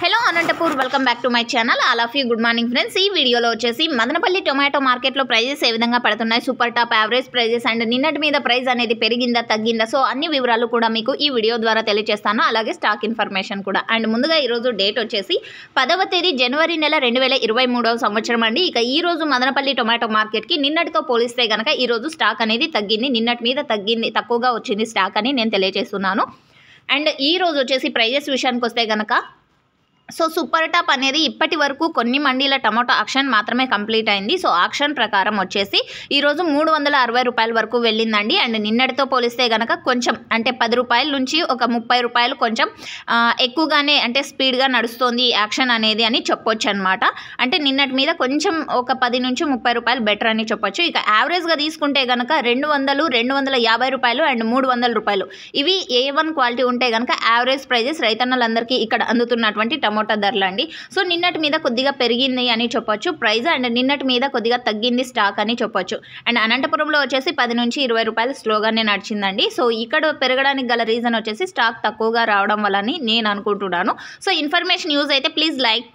hello Anantapur welcome back to my channel all of you good morning friends ఈ వీడియోలో వచ్చేసి Madanapalle tomato మార్కెట్లో prices ఏ విధంగా పడుతున్నాయి super top average prices and నిన్నటి మీద ప్రైజ్ అనేది పెరిగిందా తగ్గిందా సో అన్ని వివరాలు కూడా మీకు ఈ వీడియో ద్వారా తెలియజేస్తాను అలాగే స్టాక్ ఇన్ఫర్మేషన్ కూడా అండ్ ముందుగా ఈరోజు డేట్ వచ్చేసి పదవ తేదీ జనవరి నెల రెండు సంవత్సరం అండి ఇక ఈ రోజు మదనపల్లి టొమాటో మార్కెట్కి నిన్నటితో పోలిస్తే కనుక ఈరోజు స్టాక్ అనేది తగ్గింది నిన్నటి మీద తగ్గింది తక్కువగా వచ్చింది స్టాక్ అని నేను తెలియజేస్తున్నాను అండ్ ఈ రోజు వచ్చేసి ప్రైజెస్ విషయానికి వస్తే కనుక సో సూపర్ టాప్ అనేది ఇప్పటి వరకు కొన్ని మండీల టమాటో ఆక్షన్ మాత్రమే కంప్లీట్ అయింది సో ఆక్షన్ ప్రకారం వచ్చేసి ఈరోజు మూడు వందల అరవై రూపాయల వరకు వెళ్ళిందండి అండ్ నిన్నటితో పోలిస్తే కనుక కొంచెం అంటే పది రూపాయల నుంచి ఒక ముప్పై రూపాయలు కొంచెం ఎక్కువగానే అంటే స్పీడ్గా నడుస్తోంది ఈ యాక్షన్ అనేది అని చెప్పొచ్చు అనమాట అంటే నిన్నటి మీద కొంచెం ఒక పది నుంచి ముప్పై రూపాయలు బెటర్ అని చెప్పొచ్చు ఇక యావరేజ్గా తీసుకుంటే కనుక రెండు వందలు రెండు వందల యాభై రూపాయలు అండ్ మూడు వందల రూపాయలు ఇవి ఏ వన్ క్వాలిటీ ఉంటే కనుక యావరేజ్ ప్రైజెస్ రైతన్నలందరికీ ఇక్కడ అందుతున్నటువంటి టమో టమోటా ధరలు అండి సో నిన్నటి మీద కొద్దిగా పెరిగింది అని చెప్పొచ్చు ప్రైస్ అండ్ నిన్నటి మీద కొద్దిగా తగ్గింది స్టాక్ అని చెప్పొచ్చు అండ్ అనంతపురంలో వచ్చేసి పది నుంచి ఇరవై రూపాయలు స్లోగానే నడిచిందండి సో ఇక్కడ పెరగడానికి గల రీజన్ వచ్చేసి స్టాక్ తక్కువగా రావడం వల్లని నేను అనుకుంటున్నాను సో ఇన్ఫర్మేషన్ యూజ్ అయితే ప్లీజ్ లైక్